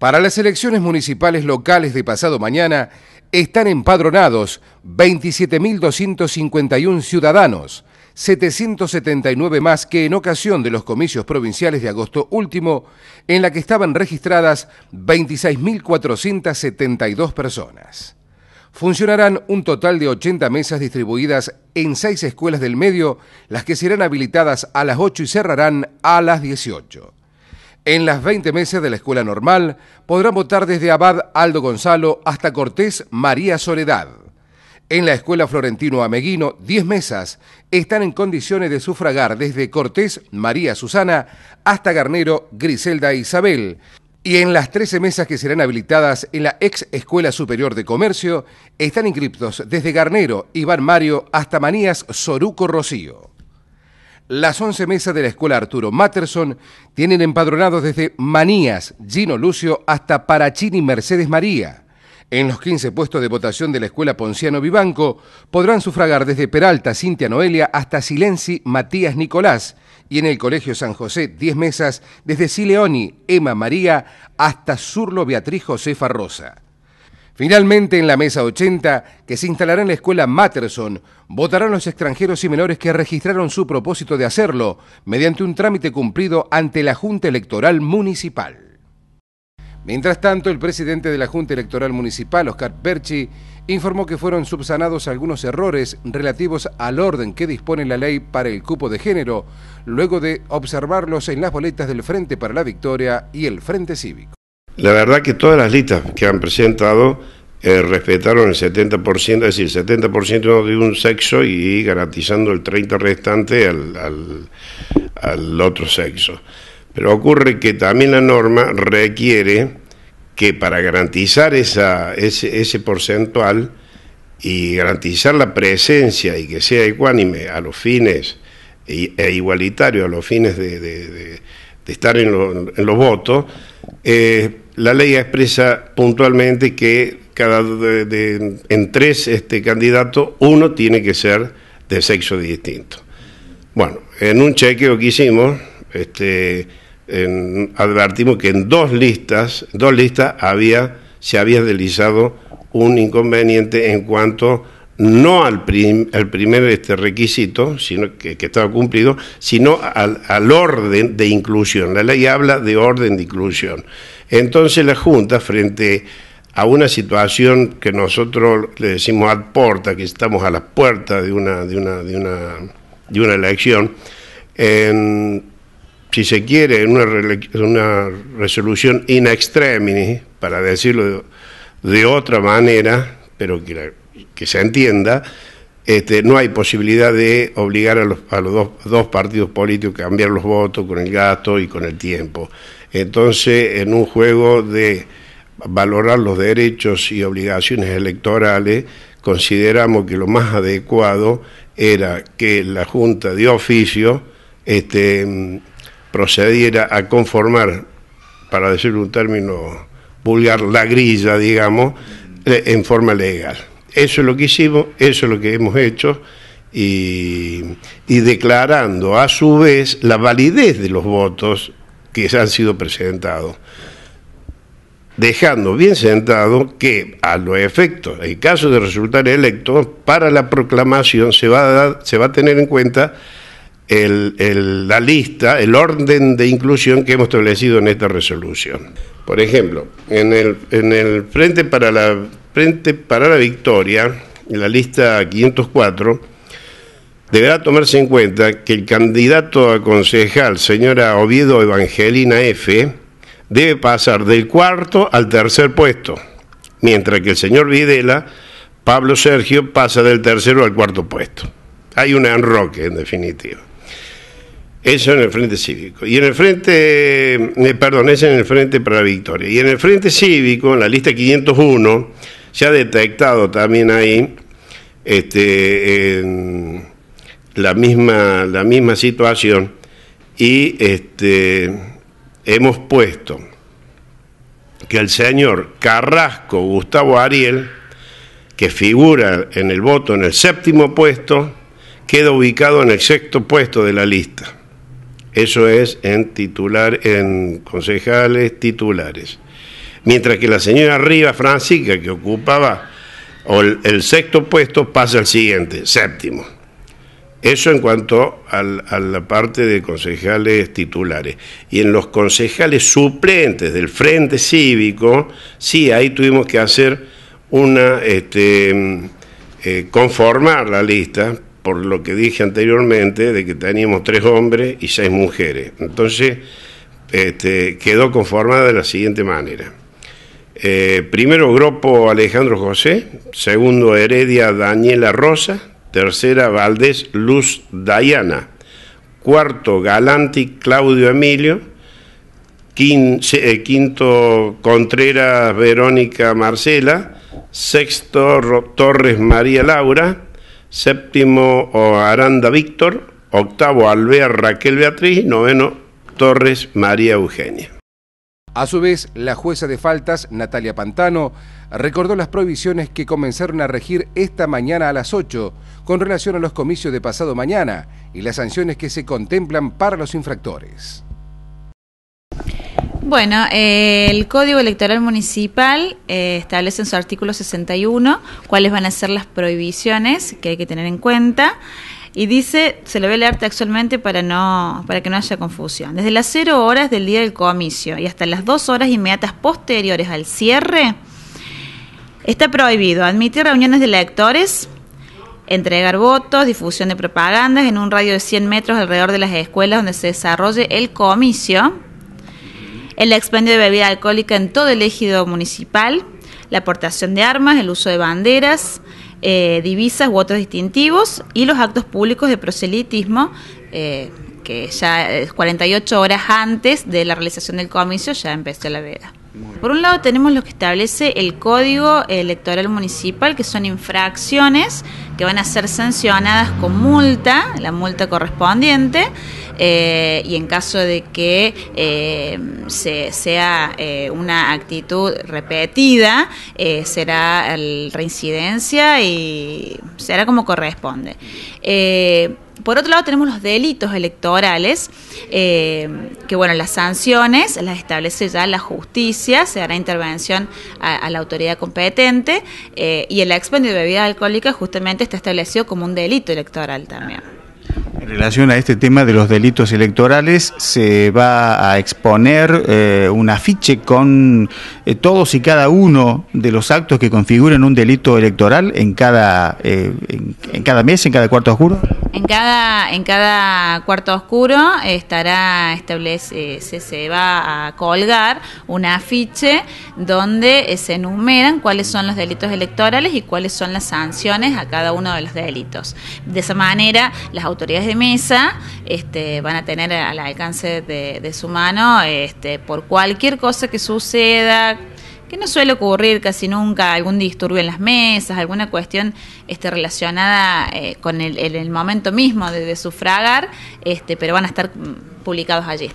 Para las elecciones municipales locales de pasado mañana están empadronados 27.251 ciudadanos, 779 más que en ocasión de los comicios provinciales de agosto último, en la que estaban registradas 26.472 personas. Funcionarán un total de 80 mesas distribuidas en seis escuelas del medio, las que serán habilitadas a las 8 y cerrarán a las 18. En las 20 mesas de la escuela normal podrán votar desde Abad Aldo Gonzalo hasta Cortés María Soledad. En la escuela Florentino Ameguino, 10 mesas están en condiciones de sufragar desde Cortés María Susana hasta Garnero Griselda e Isabel. Y en las 13 mesas que serán habilitadas en la ex Escuela Superior de Comercio están inscriptos desde Garnero Iván Mario hasta Manías Soruco Rocío. Las 11 mesas de la Escuela Arturo Matterson tienen empadronados desde Manías, Gino Lucio, hasta Parachini Mercedes María. En los 15 puestos de votación de la Escuela Ponciano Vivanco podrán sufragar desde Peralta, Cintia Noelia, hasta Silenci Matías Nicolás. Y en el Colegio San José, 10 mesas, desde Sileoni, Emma María, hasta Zurlo Beatriz Josefa Rosa. Finalmente, en la mesa 80, que se instalará en la escuela Matterson, votarán los extranjeros y menores que registraron su propósito de hacerlo mediante un trámite cumplido ante la Junta Electoral Municipal. Mientras tanto, el presidente de la Junta Electoral Municipal, Oscar Perchi, informó que fueron subsanados algunos errores relativos al orden que dispone la ley para el cupo de género, luego de observarlos en las boletas del Frente para la Victoria y el Frente Cívico. La verdad que todas las listas que han presentado eh, respetaron el 70%, es decir, el 70% de un sexo y garantizando el 30% restante al, otro sexo. Pero ocurre que también la norma requiere que para garantizar esa, ese, porcentual y garantizar la presencia y que sea ecuánime a los fines e igualitario a los fines de, estar en, en, los votos, eh, la ley expresa puntualmente que cada en tres este, candidatos uno tiene que ser de sexo distinto. Bueno, en un chequeo que hicimos, este, advertimos que en dos listas, dos listas había, se había deslizado un inconveniente en cuanto a no al, primer este requisito, sino que, estaba cumplido, sino al, orden de inclusión. La ley habla de orden de inclusión. Entonces la Junta, frente a una situación que nosotros le decimos ad porta, que estamos a la puerta de una, de una, de una, de una elección, si se quiere, en una, resolución in extremis, para decirlo de, de otra manera, pero que la, que se entienda, este, no hay posibilidad de obligar a los, dos, partidos políticos a cambiar los votos con el gasto y con el tiempo. Entonces, en un juego de valorar los derechos y obligaciones electorales, consideramos que lo más adecuado era que la Junta de oficio este, procediera a conformar, para decir un término vulgar, la grilla, digamos, eh, en forma legal. Eso es lo que hicimos, eso es lo que hemos hecho. Y, declarando a su vez la validez de los votos que han sido presentados, dejando bien sentado que a los efectos, en caso de resultar electo, para la proclamación se va a, dar, se va a tener en cuenta la lista, el orden de inclusión que hemos establecido en esta resolución. Por ejemplo, en el Frente para la Frente para la Victoria, en la lista 504, deberá tomarse en cuenta que el candidato a concejal, señora Oviedo Evangelina F., debe pasar del cuarto al tercer puesto, mientras que el señor Videla, Pablo Sergio, pasa del tercero al cuarto puesto. Hay un enroque, en definitiva. Eso en el Frente Cívico. Y en el Frente, eh, perdón, es en el Frente para la Victoria. Y en el Frente Cívico, en la lista 501, se ha detectado también ahí este, la, misma, la misma situación y este, hemos puesto que el señor Carrasco Gustavo Ariel, que figura en el voto en el séptimo puesto, queda ubicado en el sexto puesto de la lista. Eso es en titular en concejales titulares mientras que la señora Riva Francisca, que ocupaba el sexto puesto, pasa al siguiente, séptimo. Eso en cuanto a la parte de concejales titulares. Y en los concejales suplentes del Frente Cívico, sí, ahí tuvimos que hacer una, este, eh, conformar la lista, por lo que dije anteriormente, de que teníamos tres hombres y seis mujeres. Entonces, este, quedó conformada de la siguiente manera. Eh, primero grupo Alejandro José, segundo Heredia Daniela Rosa, tercera Valdés Luz Dayana, cuarto Galanti Claudio Emilio, eh, quinto Contreras Verónica Marcela, sexto Torres María Laura, séptimo Aranda Víctor, octavo Alvear Raquel Beatriz, noveno Torres María Eugenia. A su vez, la jueza de faltas, Natalia Pantano, recordó las prohibiciones que comenzaron a regir esta mañana a las 8 con relación a los comicios de pasado mañana y las sanciones que se contemplan para los infractores. Bueno, eh, el Código Electoral Municipal eh, establece en su artículo 61 cuáles van a ser las prohibiciones que hay que tener en cuenta. Y dice, se lo voy a leer textualmente para, no, para que no haya confusión. Desde las cero horas del día del comicio y hasta las dos horas inmediatas posteriores al cierre, está prohibido admitir reuniones de lectores, entregar votos, difusión de propagandas en un radio de 100 metros alrededor de las escuelas donde se desarrolle el comicio, el expendio de bebida alcohólica en todo el ejido municipal, la aportación de armas, el uso de banderas, eh, divisas u otros distintivos y los actos públicos de proselitismo. Eh, que ya 48 horas antes de la realización del comicio ya empezó la veda. Por un lado tenemos lo que establece el Código Electoral Municipal, que son infracciones que van a ser sancionadas con multa, la multa correspondiente, eh, y en caso de que eh, sea eh, una actitud repetida, será reincidencia y será como corresponde. Por otro lado tenemos los delitos electorales, que bueno, las sanciones las establece ya la justicia, se hará intervención a, la autoridad competente y el expendio de bebida alcohólica justamente está establecido como un delito electoral también. En relación a este tema de los delitos electorales, se va a exponer eh, un afiche con eh, todos y cada uno de los actos que configuren un delito electoral en cada, eh, en, cada mes, en cada cuarto oscuro. En cada, en cada cuarto oscuro estará establece, se, se va a colgar un afiche donde se enumeran cuáles son los delitos electorales y cuáles son las sanciones a cada uno de los delitos. De esa manera, las autoridades de mesa, este, van a tener al alcance de, su mano este, por cualquier cosa que suceda, que no suele ocurrir casi nunca, algún disturbio en las mesas, alguna cuestión este, relacionada eh, con el, momento mismo de, de, sufragar, este, pero van a estar mm, publicados allí.